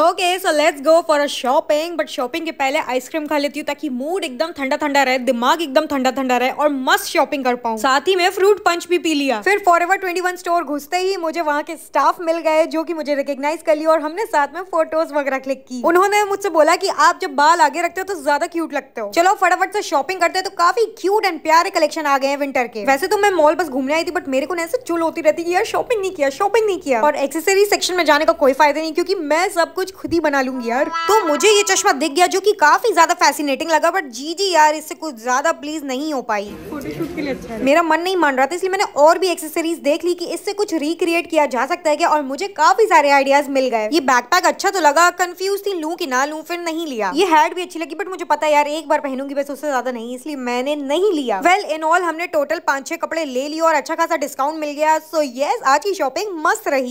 okay so let's go for a shopping but shopping के पहले ice cream खा लेती हूँ ताकि मूड एकदम ठंडा ठंडा रहे दिमाग एकदम ठंडा ठंडा रहे और मस्त शॉपिंग कर पाऊँ साथ ही मैं फ्रूट पंच भी पी लिया फिर Forever twenty one store घुसते ही मुझे वहाँ के स्टाफ मिल गए जो की मुझे रिकोगनाइज कर लिया और हमने साथ में फोटोज वगैरह क्लिक की उन्होंने मुझसे बोला की आप जब बाल आगे रखते हो तो ज्यादा क्यूट लगते हो चलो फटाफट से शॉपिंग करते हैं तो काफी क्यूट एंड प्यारे कलेक्शन आ गए हैं विंटर के वैसे तो मैं मॉल बस घूमने आई थी बट मेरे को ऐसे चुल होती रहती है यार शॉपिंग नहीं किया शॉपिंग नहीं किया और एक्सेसरी सेक्शन में जाने का कोई फायदा नहीं क्योंकि मैं सब कुछ कुछ खुद ही बना लूंगी यार तो मुझे ये चश्मा दिख गया जो की काफी ज्यादा फैसिनेटिंग लगा बट जी जी यार इससे कुछ ज्यादा प्लीज नहीं हो पाई फोटोशूट के लिए अच्छा मेरा मन नहीं मान रहा था इसलिए मैंने और भी एक्सेसरीज देख ली कि इससे कुछ रिक्रिएट किया जा सकता है क्या और मुझे काफी सारे आइडियाज मिल गए ये बैकपैक अच्छा तो लगा कंफ्यूज थी लू की ना लू फिर नहीं लिया ये हैड भी अच्छी लगी बट मुझे पता यार एक बार पहनूंगी बस उससे ज्यादा नहीं इसलिए मैंने नहीं लिया वेल इन ऑल हमने टोटल पांच छह कपड़े ले लिया और अच्छा खासा डिस्काउंट मिल गया सो ये आज की शॉपिंग मस्त रही